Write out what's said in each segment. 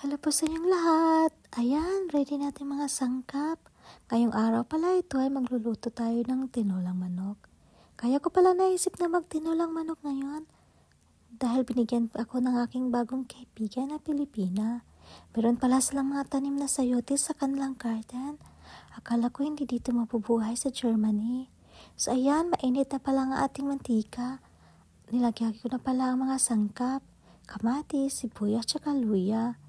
Hello po sa inyong lahat! Ayan, ready natin mga sangkap. Ngayong araw pala ito ay magluluto tayo ng tinolang manok. Kaya ko pala naisip na magtinolang manok ngayon dahil binigyan ako ng aking bagong kaibigan na Pilipina. Meron pala silang mga tanim na sayote sa kanilang garden. Akala ko hindi dito mabubuhay sa Germany. So ayan, mainit na pala ang ating mantika. Nilagyan ko na pala ang mga sangkap, kamatis, sibuyas, tsaka luya.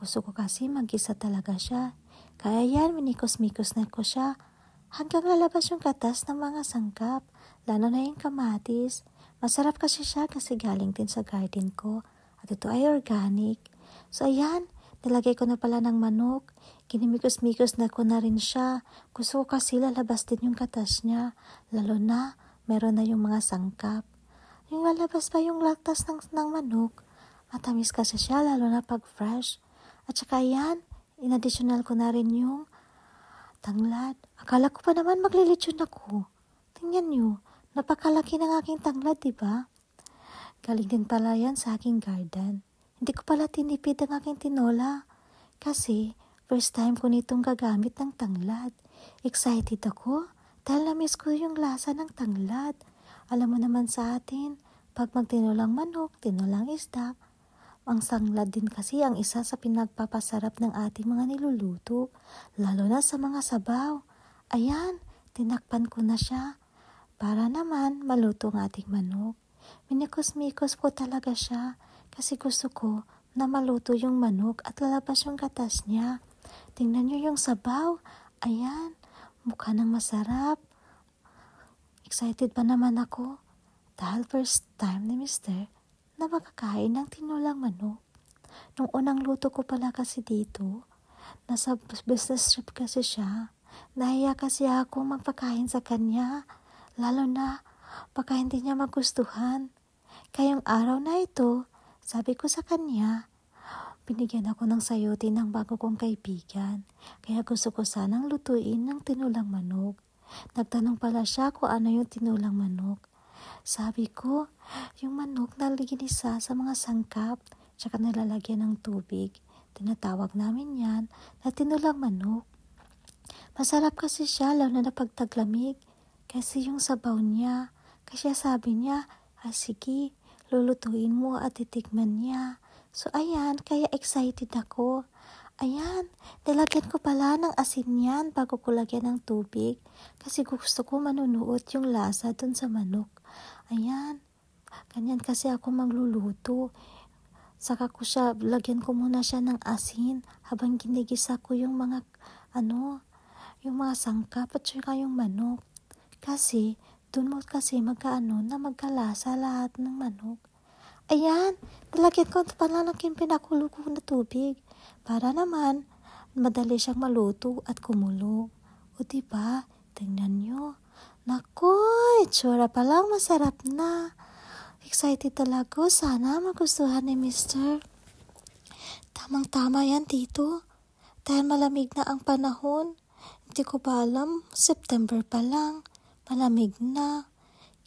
Gusto ko kasi mag-isa talaga siya. Kaya yan, minikos-mikos na ko siya. Hanggang lalabas yung katas ng mga sangkap, lalo na yung kamatis. Masarap kasi siya kasi galing din sa garden ko. At ito ay organic. So ayan, nilagay ko na pala ng manok. Kinimikos-mikos na ko na rin siya. Gusto ko kasi lalabas din yung katas niya. Lalo na, meron na yung mga sangkap. Yung lalabas pa yung laktas ng, ng manok. Matamis kasi siya lalo na pag fresh. At saka yan, inadditional ko na rin yung tanglad. Akala ko pa naman maglilitsyon ako. Tingnan nyo, napakalaki ng aking tanglad, di ba? Galing din pala yan sa aking garden. Hindi ko pala tinipid ang aking tinola. Kasi, first time ko nitong gagamit ng tanglad. Excited ako dahil na-miss ko yung lasa ng tanglad. Alam mo naman sa atin, pag magtinulang manok, tinulang isda, ang sanglad din kasi ang isa sa pinagpapasarap ng ating mga niluluto, lalo na sa mga sabaw. Ayan, tinakpan ko na siya. Para naman maluto ang ating manok. Minikos-mikos po talaga siya kasi gusto ko na maluto yung manok at lalabas yung katas niya. Tingnan niyo yung sabaw. Ayan, mukha ng masarap. Excited pa naman ako dahil first time ni Mr na makakain ng tinulang manok. Nung unang luto ko pala kasi dito, nasa business trip kasi siya. Nahiya kasi ako magpakain sa kanya, lalo na baka hindi niya magustuhan. Kayong araw na ito, sabi ko sa kanya, binigyan ako ng sayote ng bago kong kaibigan, kaya gusto ko sanang lutuin ng tinulang manok. Nagtanong pala siya kung ano yung tinulang manok. Sabi ko, yung manok na liginisa sa mga sangkap, tsaka nilalagyan ng tubig. Tinatawag namin yan na tinulang manok. Masarap kasi siya lalo na napagtaglamig kasi yung sabaw niya. Kasi sabi niya, ah sige, lulutuin mo at titikman niya. So ayan, kaya excited ako. Ayan, nilagyan ko pala ng asin yan bago ko lagyan ng tubig kasi gusto ko manunuot yung lasa dun sa manok. Ayan, ganyan kasi ako magluluto. Saka ko siya, lagyan ko muna siya ng asin habang ginigisa ko yung mga, ano, yung mga sangkap at saka yung manok. Kasi, dun mo kasi magkaano na magkalasa lahat ng manok. Ayan, nilagyan ko pala ng pinakulog na tubig. Para naman, madali siyang maluto at kumulo. O diba, tingnan nyo. Naku, itsura pa lang masarap na. Excited talaga. Sana magustuhan ni Mr. Tamang-tama yan, Tito. Dahil malamig na ang panahon. Hindi ko pa alam, September pa lang. Malamig na.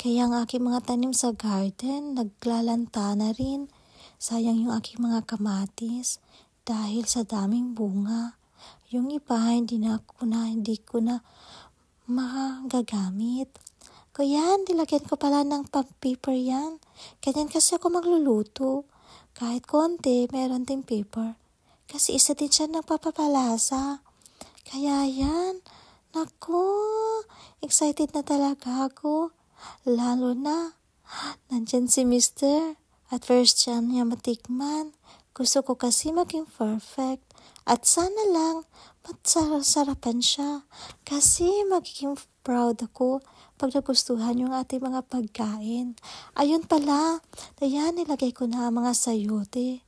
Kaya ang aking mga tanim sa garden, naglalanta na rin. Sayang yung aking mga kamatis. Dahil sa daming bunga, yung iba hindi na ko na, hindi ko na magagamit. Kaya nilagyan ko pala ng paper yan. Ganyan kasi ako magluluto. Kahit konti, meron din paper. Kasi isa din siya papapalasa. Kaya yan, naku, excited na talaga ako. Lalo na, nandyan si mister. At first siya niya matikman. Gusto ko kasi maging perfect at sana lang matsarap-sarapan siya kasi magiging proud ako pag nagustuhan yung ating mga pagkain. Ayun pala, kaya nilagay ko na mga sayote.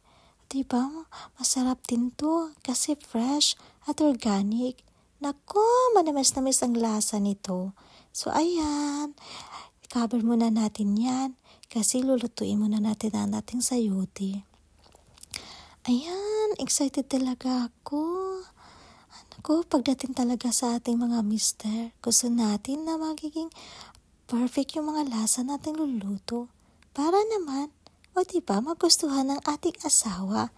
Diba? Masarap din to kasi fresh at organic. Nako, manamis namis ang lasa nito. So, ayan. Cover muna natin yan kasi lulutuin muna natin ang ating sayote. Ayan, excited talaga ako. Ano ko, pagdating talaga sa ating mga mister, gusto natin na magiging perfect yung mga lasa nating luluto. Para naman, o diba, magustuhan ng ating asawa.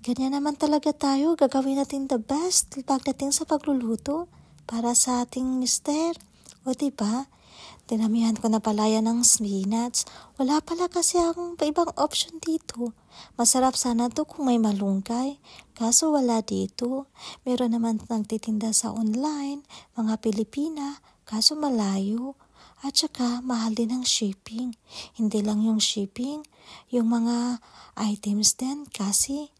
Ganyan naman talaga tayo, gagawin natin the best pagdating sa pagluluto para sa ating mister. O diba, Tinamihan ko na palaya ng spinach. Wala pala kasi akong ibang option dito. Masarap sana to kung may malunggay. Kaso wala dito. Meron naman nagtitinda sa online, mga Pilipina, kaso malayo. At saka, mahal din ang shipping. Hindi lang yung shipping, yung mga items din kasi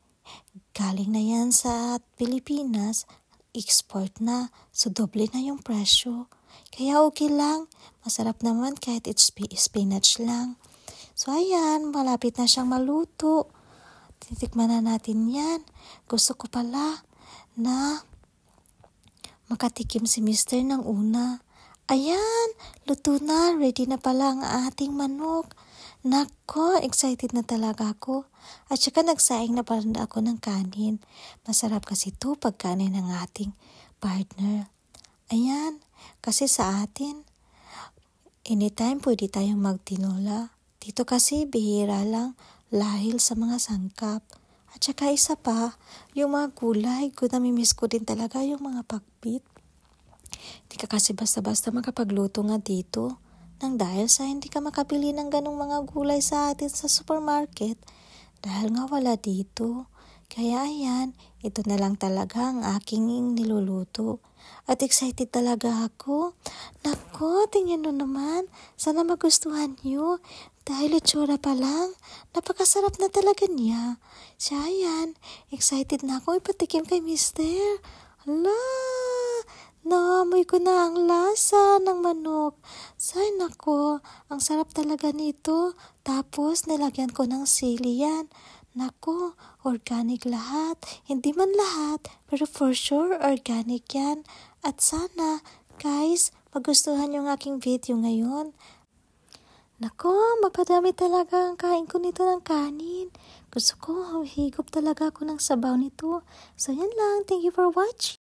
galing na yan sa Pilipinas, export na, so doble na yung presyo. Kaya okay lang. Masarap naman kahit it's spinach lang. So ayan, malapit na siyang maluto. Titikman na natin yan. Gusto ko pala na makatikim si mister ng una. Ayan, luto na, ready na pala ang ating manok. Nako, excited na talaga ako. At saka nagsaing na pala ako ng kanin. Masarap kasi ito pagkanin ng ating partner. Ayan, kasi sa atin, anytime pwede tayong magtinola. Dito kasi bihira lang lahil sa mga sangkap. At saka isa pa, yung mga gulay, ko namimiss ko din talaga yung mga pagpit. Hindi ka kasi basta-basta makapagluto nga dito. Nang dahil sa hindi ka makabili ng ganong mga gulay sa atin sa supermarket, dahil nga wala dito. Kaya ayan, ito na lang talaga ang aking niluluto. At excited talaga ako. Nako, tingnan nyo naman. Sana magustuhan nyo. Dahil itsura pa lang, napakasarap na talaga niya. Siya yan. Excited na ako ipatikim kay mister. Hala! Naamoy ko na ang lasa ng manok. Say nako, ang sarap talaga nito. Tapos nilagyan ko ng sili yan. Nako, organic lahat. Hindi man lahat, pero for sure organic yan. At sana, guys, magustuhan yung aking video ngayon. Nako, mapadami talaga ang kain ko nito ng kanin. Gusto ko, higop talaga ako ng sabaw nito. So, yan lang. Thank you for watching.